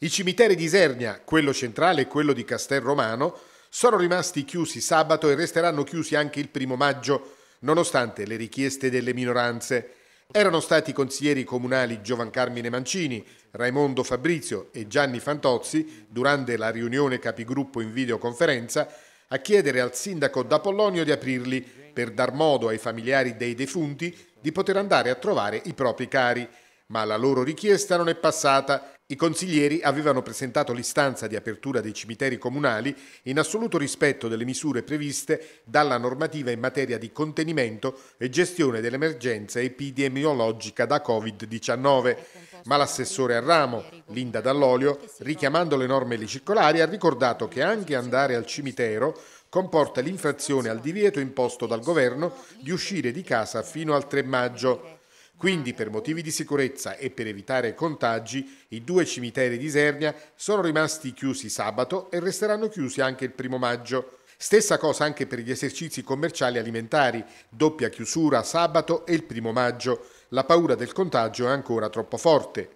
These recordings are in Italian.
I cimiteri di Isernia, quello centrale e quello di Castel Romano, sono rimasti chiusi sabato e resteranno chiusi anche il primo maggio, nonostante le richieste delle minoranze. Erano stati i consiglieri comunali Giovan Carmine Mancini, Raimondo Fabrizio e Gianni Fantozzi, durante la riunione capigruppo in videoconferenza, a chiedere al sindaco d'Apollonio di aprirli per dar modo ai familiari dei defunti di poter andare a trovare i propri cari ma la loro richiesta non è passata. I consiglieri avevano presentato l'istanza di apertura dei cimiteri comunali in assoluto rispetto delle misure previste dalla normativa in materia di contenimento e gestione dell'emergenza epidemiologica da Covid-19. Ma l'assessore a ramo, Linda Dall'Olio, richiamando le norme circolari, ha ricordato che anche andare al cimitero comporta l'infrazione al divieto imposto dal governo di uscire di casa fino al 3 maggio. Quindi, per motivi di sicurezza e per evitare contagi, i due cimiteri di Isernia sono rimasti chiusi sabato e resteranno chiusi anche il primo maggio. Stessa cosa anche per gli esercizi commerciali alimentari, doppia chiusura sabato e il primo maggio. La paura del contagio è ancora troppo forte.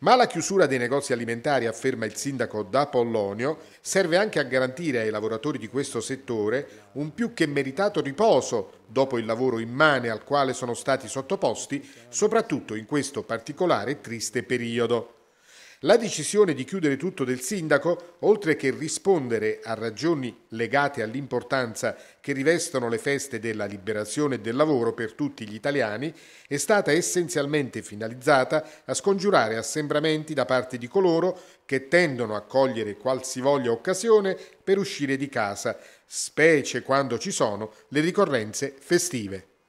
Ma la chiusura dei negozi alimentari, afferma il sindaco da Pollonio, serve anche a garantire ai lavoratori di questo settore un più che meritato riposo dopo il lavoro immane al quale sono stati sottoposti, soprattutto in questo particolare e triste periodo. La decisione di chiudere tutto del sindaco, oltre che rispondere a ragioni legate all'importanza che rivestono le feste della liberazione e del lavoro per tutti gli italiani, è stata essenzialmente finalizzata a scongiurare assembramenti da parte di coloro che tendono a cogliere qualsivoglia occasione per uscire di casa, specie quando ci sono le ricorrenze festive.